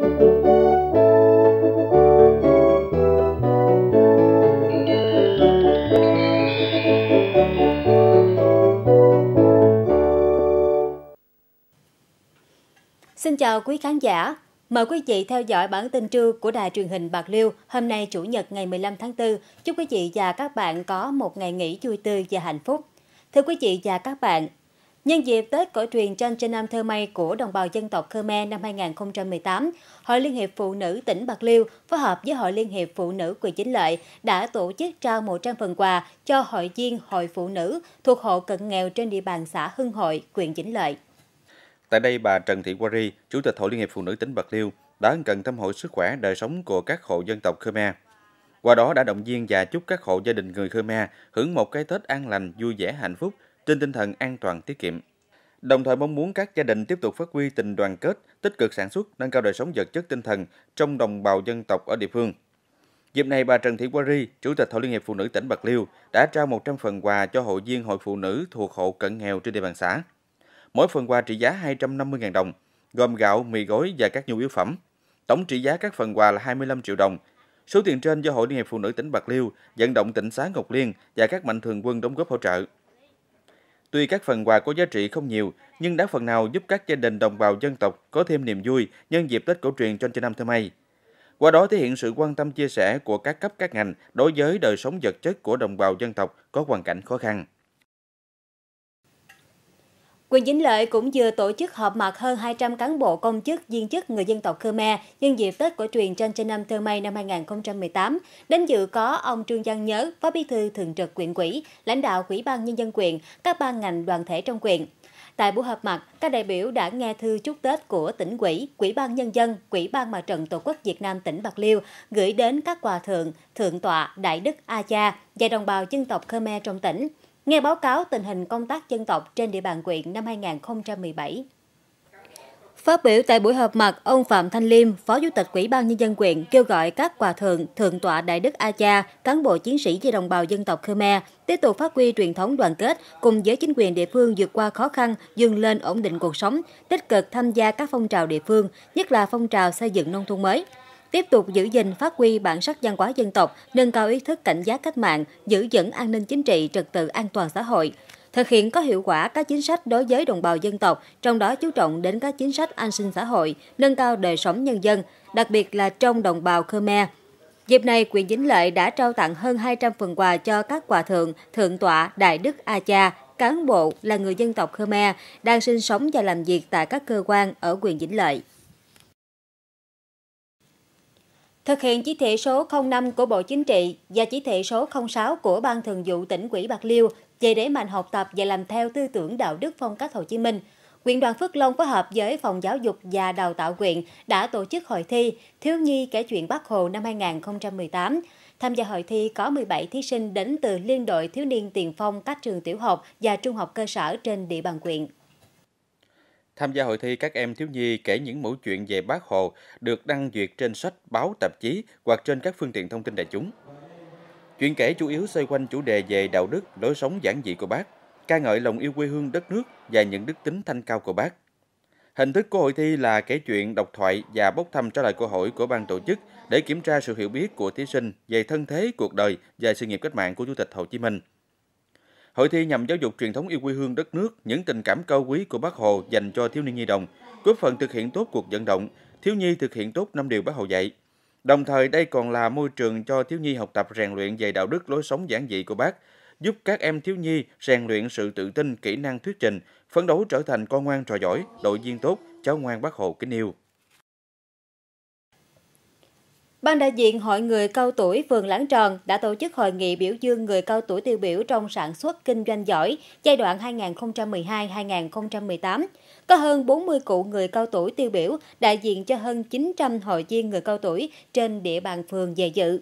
Xin chào quý khán giả. Mời quý vị theo dõi bản tin trưa của đài truyền hình Bạc Liêu hôm nay Chủ nhật ngày 15 tháng 4. Chúc quý vị và các bạn có một ngày nghỉ vui tươi và hạnh phúc. Thưa quý vị và các bạn, Nhân dịp Tết cổ truyền Chan Trên Nam Thơ Mây của đồng bào dân tộc Khmer năm 2018, Hội Liên hiệp Phụ nữ tỉnh Bạc Liêu phối hợp với Hội Liên hiệp Phụ nữ Quỳ Chính Lợi đã tổ chức trao 100 phần quà cho hội viên Hội Phụ nữ thuộc hộ cận nghèo trên địa bàn xã Hưng Hội, huyện Vĩnh Lợi. Tại đây, bà Trần Thị Quari, Chủ tịch Hội Liên hiệp Phụ nữ tỉnh Bạc Liêu, đã ân cần thăm hỏi sức khỏe đời sống của các hộ dân tộc Khmer. Qua đó đã động viên và chúc các hộ gia đình người Khmer hưởng một cái Tết an lành, vui vẻ, hạnh phúc – trên tinh thần an toàn tiết kiệm. Đồng thời mong muốn các gia đình tiếp tục phát huy tình đoàn kết, tích cực sản xuất, nâng cao đời sống vật chất tinh thần trong đồng bào dân tộc ở địa phương. Dịp này, bà Trần Thị Quari, Chủ tịch Hội Liên hiệp Phụ nữ tỉnh Bạc Liêu, đã trao 100 phần quà cho hội viên hội phụ nữ thuộc hộ cận nghèo trên địa bàn xã. Mỗi phần quà trị giá 250.000 đồng, gồm gạo, mì gói và các nhu yếu phẩm. Tổng trị giá các phần quà là 25 triệu đồng. Số tiền trên do Hội Liên hiệp Phụ nữ tỉnh Bạc Liêu vận động tỉnh xá Ngọc Liên và các mạnh thường quân đóng góp hỗ trợ. Tuy các phần quà có giá trị không nhiều, nhưng đã phần nào giúp các gia đình đồng bào dân tộc có thêm niềm vui nhân dịp Tết cổ truyền trong năm thơ mây Qua đó thể hiện sự quan tâm chia sẻ của các cấp các ngành đối với đời sống vật chất của đồng bào dân tộc có hoàn cảnh khó khăn. Quyền Vĩnh Lợi cũng vừa tổ chức họp mặt hơn 200 cán bộ công chức, viên chức người dân tộc Khmer nhân dịp Tết cổ truyền trên trên năm Thơ Mây năm 2018. Đến dự có ông Trương Giang Nhớ, Phó Bí thư Thường trực quyện quỹ, lãnh đạo Quỹ ban Nhân dân quyện, các ban ngành đoàn thể trong quyện. Tại buổi họp mặt, các đại biểu đã nghe thư chúc Tết của tỉnh quỹ, Quỹ ban Nhân dân, Quỹ ban Mặt trận Tổ quốc Việt Nam tỉnh Bạc Liêu gửi đến các quà thượng, thượng tọa Đại Đức A Cha và đồng bào dân tộc Khmer trong tỉnh nghe báo cáo tình hình công tác dân tộc trên địa bàn quyện năm 2017. Phát biểu tại buổi họp mặt, ông Phạm Thanh Liêm, Phó Chủ tịch Ủy ban Nhân dân quyện kêu gọi các quà thượng, thượng tọa Đại đức A Cha, cán bộ chiến sĩ và đồng bào dân tộc Khmer tiếp tục phát huy truyền thống đoàn kết cùng với chính quyền địa phương vượt qua khó khăn, vươn lên ổn định cuộc sống, tích cực tham gia các phong trào địa phương, nhất là phong trào xây dựng nông thôn mới tiếp tục giữ gìn phát huy bản sắc văn hóa dân tộc, nâng cao ý thức cảnh giác cách mạng, giữ vững an ninh chính trị, trật tự an toàn xã hội, thực hiện có hiệu quả các chính sách đối với đồng bào dân tộc, trong đó chú trọng đến các chính sách an sinh xã hội, nâng cao đời sống nhân dân, đặc biệt là trong đồng bào Khmer. Dịp này, quyền Dính Lợi đã trao tặng hơn 200 phần quà cho các quà thượng, thượng tọa, đại đức A Cha, cán bộ là người dân tộc Khmer đang sinh sống và làm việc tại các cơ quan ở quyền Vĩnh Lợi. Thực hiện chỉ thị số 05 của Bộ Chính trị và chỉ thị số 06 của Ban Thường vụ tỉnh ủy Bạc Liêu về đẩy mạnh học tập và làm theo tư tưởng đạo đức phong cách Hồ Chí Minh, quyện đoàn Phước Long phối hợp với Phòng Giáo dục và Đào tạo quyện đã tổ chức hội thi Thiếu nhi kể chuyện Bắc Hồ năm 2018. Tham gia hội thi có 17 thí sinh đến từ Liên đội Thiếu niên Tiền Phong các trường tiểu học và trung học cơ sở trên địa bàn quyện. Tham gia hội thi, các em thiếu nhi kể những mẫu chuyện về Bác Hồ được đăng duyệt trên sách, báo, tạp chí hoặc trên các phương tiện thông tin đại chúng. Chuyện kể chủ yếu xoay quanh chủ đề về đạo đức, lối sống giản dị của bác, ca ngợi lòng yêu quê hương đất nước và những đức tính thanh cao của bác. Hình thức của hội thi là kể chuyện, độc thoại và bốc thăm trả lời câu hỏi của ban tổ chức để kiểm tra sự hiểu biết của thí sinh về thân thế, cuộc đời và sự nghiệp cách mạng của Chủ tịch Hồ Chí Minh. Hội thi nhằm giáo dục truyền thống yêu quê hương đất nước, những tình cảm cao quý của Bác Hồ dành cho thiếu niên nhi đồng, góp phần thực hiện tốt cuộc vận động, thiếu nhi thực hiện tốt năm điều Bác Hồ dạy. Đồng thời đây còn là môi trường cho thiếu nhi học tập rèn luyện về đạo đức lối sống giản dị của bác, giúp các em thiếu nhi rèn luyện sự tự tin, kỹ năng thuyết trình, phấn đấu trở thành con ngoan trò giỏi, đội viên tốt, cháu ngoan bác Hồ kính yêu. Ban đại diện Hội người cao tuổi phường Láng Tròn đã tổ chức hội nghị biểu dương người cao tuổi tiêu biểu trong sản xuất kinh doanh giỏi giai đoạn 2012-2018. Có hơn 40 cụ người cao tuổi tiêu biểu đại diện cho hơn 900 hội viên người cao tuổi trên địa bàn phường về dự.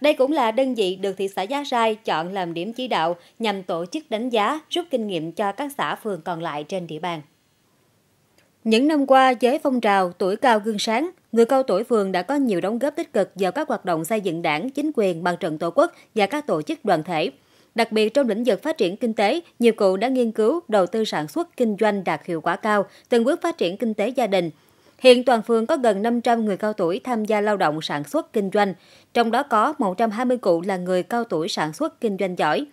Đây cũng là đơn vị được thị xã Giá Rai chọn làm điểm chỉ đạo nhằm tổ chức đánh giá, rút kinh nghiệm cho các xã phường còn lại trên địa bàn. Những năm qua, với phong trào tuổi cao gương sáng, Người cao tuổi phường đã có nhiều đóng góp tích cực vào các hoạt động xây dựng đảng, chính quyền, mặt trận tổ quốc và các tổ chức đoàn thể. Đặc biệt trong lĩnh vực phát triển kinh tế, nhiều cụ đã nghiên cứu đầu tư sản xuất kinh doanh đạt hiệu quả cao, từng bước phát triển kinh tế gia đình. Hiện toàn phường có gần 500 người cao tuổi tham gia lao động sản xuất kinh doanh, trong đó có 120 cụ là người cao tuổi sản xuất kinh doanh giỏi.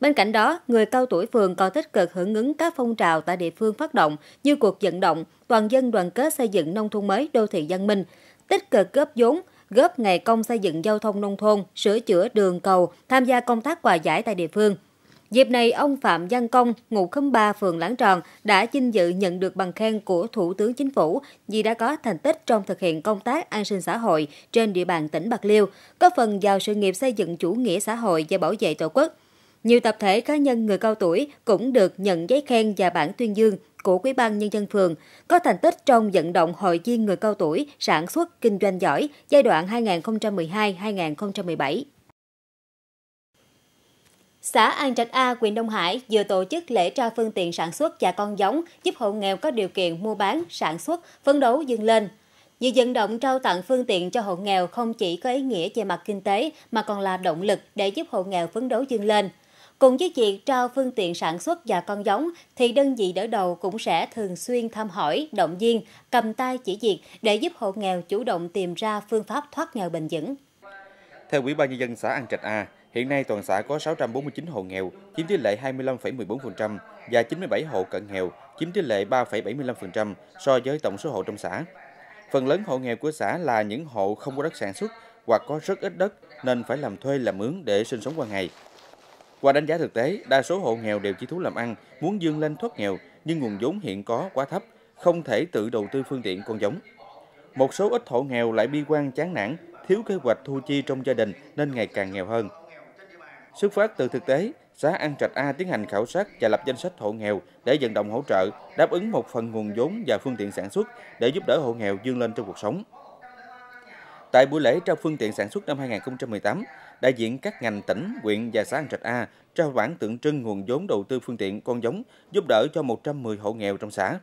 Bên cạnh đó, người cao tuổi phường còn tích cực hưởng ứng các phong trào tại địa phương phát động như cuộc vận động toàn dân đoàn kết xây dựng nông thôn mới đô thị văn minh, tích cực góp vốn, góp ngày công xây dựng giao thông nông thôn, sửa chữa đường cầu, tham gia công tác quà giải tại địa phương. Dịp này, ông Phạm Văn Công, ngụ khóm 3 phường Láng Tròn, đã vinh dự nhận được bằng khen của Thủ tướng Chính phủ vì đã có thành tích trong thực hiện công tác an sinh xã hội trên địa bàn tỉnh Bạc Liêu, góp phần vào sự nghiệp xây dựng chủ nghĩa xã hội và bảo vệ Tổ quốc. Nhiều tập thể cá nhân người cao tuổi cũng được nhận giấy khen và bản tuyên dương của Ủy ban Nhân dân phường, có thành tích trong vận động hội viên người cao tuổi sản xuất kinh doanh giỏi giai đoạn 2012-2017. Xã An Trạch A, huyện Đông Hải vừa tổ chức lễ trao phương tiện sản xuất và con giống giúp hộ nghèo có điều kiện mua bán, sản xuất, phấn đấu dương lên. nhiều vận động trao tặng phương tiện cho hộ nghèo không chỉ có ý nghĩa về mặt kinh tế mà còn là động lực để giúp hộ nghèo phấn đấu dương lên – Cùng với việc trao phương tiện sản xuất và con giống, thì đơn vị đỡ đầu cũng sẽ thường xuyên thăm hỏi, động viên, cầm tay chỉ việc để giúp hộ nghèo chủ động tìm ra phương pháp thoát nghèo bền vững. Theo Ủy ban nhân dân xã An Trạch A, hiện nay toàn xã có 649 hộ nghèo, chiếm tỷ lệ 25,14% và 97 hộ cận nghèo, chiếm tỷ lệ 3,75% so với tổng số hộ trong xã. Phần lớn hộ nghèo của xã là những hộ không có đất sản xuất hoặc có rất ít đất nên phải làm thuê làm mướn để sinh sống qua ngày. Qua đánh giá thực tế, đa số hộ nghèo đều chỉ thú làm ăn, muốn dương lên thoát nghèo, nhưng nguồn vốn hiện có quá thấp, không thể tự đầu tư phương tiện con giống. Một số ít hộ nghèo lại bi quan chán nản, thiếu kế hoạch thu chi trong gia đình nên ngày càng nghèo hơn. Xuất phát từ thực tế, xã An Trạch A tiến hành khảo sát và lập danh sách hộ nghèo để vận động hỗ trợ, đáp ứng một phần nguồn vốn và phương tiện sản xuất để giúp đỡ hộ nghèo dương lên trong cuộc sống. Tại buổi lễ trao phương tiện sản xuất năm 2018, đại diện các ngành tỉnh, huyện và xã An Trạch A trao bản tượng trưng nguồn vốn đầu tư phương tiện con giống giúp đỡ cho 110 hộ nghèo trong xã.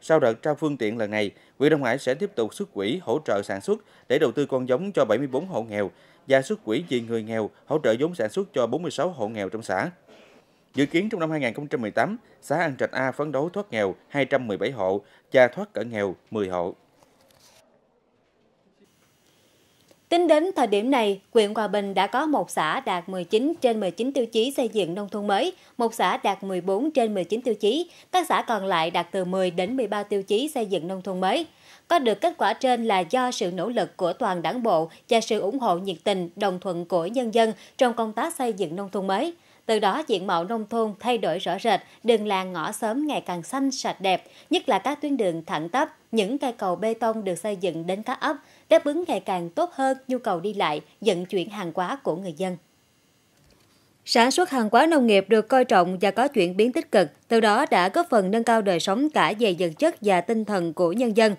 Sau đợt trao phương tiện lần này, huyện Đông Hải sẽ tiếp tục xuất quỹ hỗ trợ sản xuất để đầu tư con giống cho 74 hộ nghèo và xuất quỹ vì người nghèo hỗ trợ vốn sản xuất cho 46 hộ nghèo trong xã. Dự kiến trong năm 2018, xã An Trạch A phấn đấu thoát nghèo 217 hộ và thoát cận nghèo 10 hộ. Tính đến thời điểm này, huyện Hòa Bình đã có một xã đạt 19 trên 19 tiêu chí xây dựng nông thôn mới, một xã đạt 14 trên 19 tiêu chí, các xã còn lại đạt từ 10 đến 13 tiêu chí xây dựng nông thôn mới. Có được kết quả trên là do sự nỗ lực của toàn đảng bộ và sự ủng hộ nhiệt tình, đồng thuận của nhân dân trong công tác xây dựng nông thôn mới. Từ đó, diện mạo nông thôn thay đổi rõ rệt, đường làng ngõ sớm ngày càng xanh, sạch đẹp, nhất là các tuyến đường thẳng tắp, những cây cầu bê tông được xây dựng đến các ấp, đáp ứng ngày càng tốt hơn nhu cầu đi lại, vận chuyển hàng hóa của người dân. Sản xuất hàng hóa nông nghiệp được coi trọng và có chuyển biến tích cực, từ đó đã góp phần nâng cao đời sống cả về vật chất và tinh thần của nhân dân.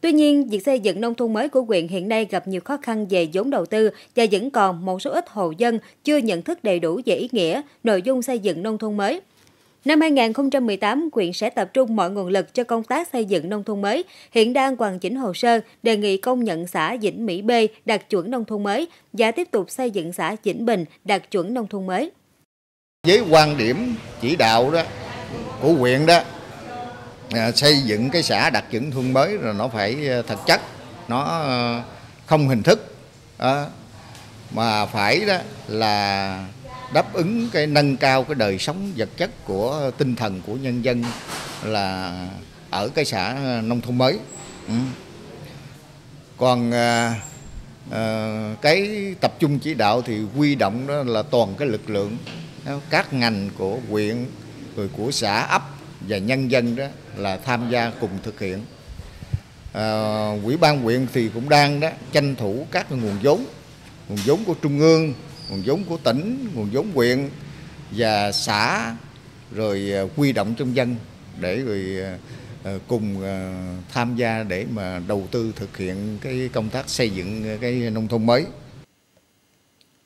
Tuy nhiên, việc xây dựng nông thôn mới của huyện hiện nay gặp nhiều khó khăn về vốn đầu tư và vẫn còn một số ít hộ dân chưa nhận thức đầy đủ về ý nghĩa, nội dung xây dựng nông thôn mới. Năm 2018, huyện sẽ tập trung mọi nguồn lực cho công tác xây dựng nông thôn mới, hiện đang hoàn chỉnh hồ sơ đề nghị công nhận xã Vĩnh Mỹ B đạt chuẩn nông thôn mới và tiếp tục xây dựng xã Vĩnh Bình đạt chuẩn nông thôn mới. Với quan điểm chỉ đạo đó của huyện đó À, xây dựng cái xã đặc chuẩn thôn mới rồi nó phải ờ, thật chất nó ờ, không hình thức mà phải đó là đáp ứng cái nâng cao cái đời sống vật chất của tinh thần của nhân dân là ở cái xã ờ, nông thôn mới ừ. còn cái tập trung chỉ đạo thì quy động đó là toàn cái lực lượng các ngành của huyện rồi của xã ấp và nhân dân đó là tham gia cùng thực hiện ờ, quỹ ban huyện thì cũng đang đó tranh thủ các nguồn vốn nguồn vốn của trung ương nguồn vốn của tỉnh nguồn vốn huyện và xã rồi quy ờ, động trong dân để rồi ờ, cùng tham gia để mà đầu tư thực hiện cái công tác xây dựng cái nông thôn mới.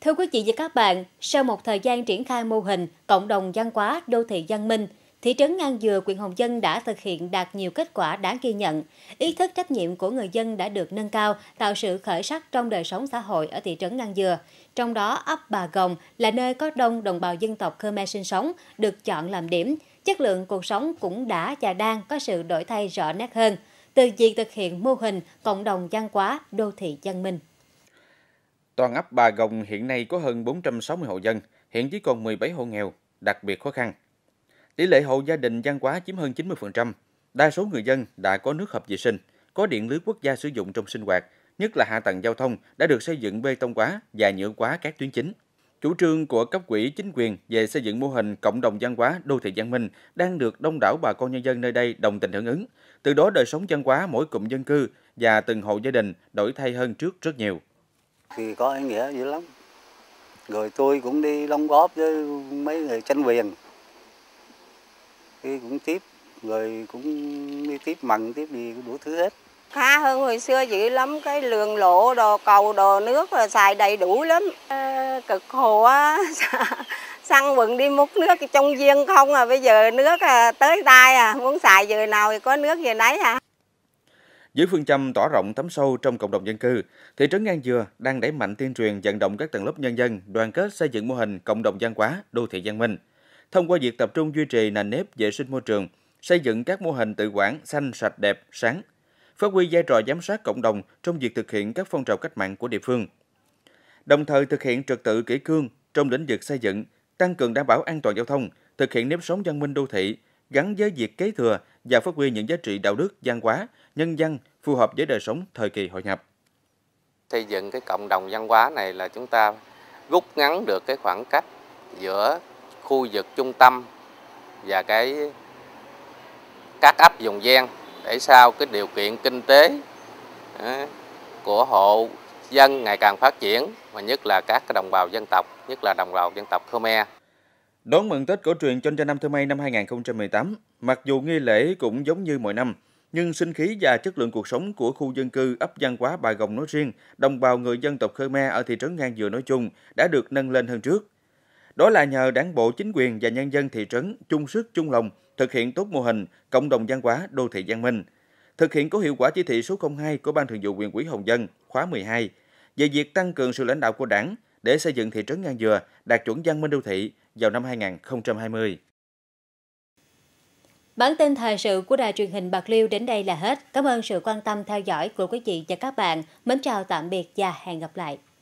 Thưa quý vị và các bạn, sau một thời gian triển khai mô hình cộng đồng văn hóa đô thị văn minh, thị trấn Ngang Dừa, huyện Hồng Dân đã thực hiện đạt nhiều kết quả đáng ghi nhận. Ý thức trách nhiệm của người dân đã được nâng cao, tạo sự khởi sắc trong đời sống xã hội ở thị trấn Ngang Dừa. Trong đó, ấp Bà Gồng là nơi có đông đồng bào dân tộc Khmer sinh sống, được chọn làm điểm. Chất lượng cuộc sống cũng đã và đang có sự đổi thay rõ nét hơn từ việc thực hiện mô hình cộng đồng văn hóa đô thị dân minh. Toàn ấp Bà Gồng hiện nay có hơn 460 hộ dân, hiện chỉ còn 17 hộ nghèo, đặc biệt khó khăn. Tỷ lệ hộ gia đình văn hóa chiếm hơn 90%. Đa số người dân đã có nước hợp vệ sinh, có điện lưới quốc gia sử dụng trong sinh hoạt, nhất là hạ tầng giao thông đã được xây dựng bê tông hóa và nhựa hóa các tuyến chính. Chủ trương của cấp quỹ chính quyền về xây dựng mô hình cộng đồng văn hóa đô thị văn minh đang được đông đảo bà con nhân dân nơi đây đồng tình hưởng ứng. Từ đó đời sống văn hóa mỗi cụm dân cư và từng hộ gia đình đổi thay hơn trước rất nhiều. Thì có ý nghĩa dữ lắm. Rồi tôi cũng đi đóng góp với mấy người tranh quyền cái cũng tiếp người cũng đi tiếp mặn tiếp gì đủ thứ hết khá hơn hồi xưa dữ lắm cái lường lộ đồ cầu đồ nước là xài đầy đủ lắm ờ, cực khổ á săn quần đi múc nước trong viên không à bây giờ nước à, tới tay à muốn xài giờ nào thì có nước giờ nấy à dưới phương châm tỏa rộng tấm sâu trong cộng đồng dân cư, thị trấn An Dừa đang đẩy mạnh tuyên truyền vận động các tầng lớp nhân dân đoàn kết xây dựng mô hình cộng đồng văn hóa, đô thị văn minh thông qua việc tập trung duy trì nền nếp vệ sinh môi trường, xây dựng các mô hình tự quản xanh, sạch, đẹp, sáng, phát huy vai trò giám sát cộng đồng trong việc thực hiện các phong trào cách mạng của địa phương. Đồng thời thực hiện trật tự kỷ cương trong lĩnh vực xây dựng, tăng cường đảm bảo an toàn giao thông, thực hiện nếp sống văn minh đô thị, gắn với việc kế thừa và phát huy những giá trị đạo đức, văn hóa, nhân văn phù hợp với đời sống thời kỳ hội nhập. Xây dựng cái cộng đồng văn hóa này là chúng ta rút ngắn được cái khoảng cách giữa khu vực trung tâm và cái các ấp vùng ven để sao cái điều kiện kinh tế của hộ dân ngày càng phát triển và nhất là các đồng bào dân tộc, nhất là đồng bào dân tộc Khmer. Đón mừng Tết cổ truyền Chon Chon năm Thơ Mây năm 2018, mặc dù nghi lễ cũng giống như mọi năm, nhưng sinh khí và chất lượng cuộc sống của khu dân cư ấp Văn Quá Bà Gồng nói riêng, đồng bào người dân tộc Khmer ở thị trấn Ngang Dừa nói chung đã được nâng lên hơn trước. Đó là nhờ đảng bộ, chính quyền và nhân dân thị trấn chung sức chung lòng thực hiện tốt mô hình cộng đồng văn hóa đô thị văn Minh, thực hiện có hiệu quả chỉ thị số 02 của Ban Thường vụ Quyền ủy Hồng Dân khóa 12 về việc tăng cường sự lãnh đạo của Đảng để xây dựng thị trấn Ngang Dừa đạt chuẩn văn minh đô thị vào năm 2020. Bản tin thời sự của đài truyền hình Bạc Liêu đến đây là hết. Cảm ơn sự quan tâm theo dõi của quý vị và các bạn. Mến chào tạm biệt và hẹn gặp lại.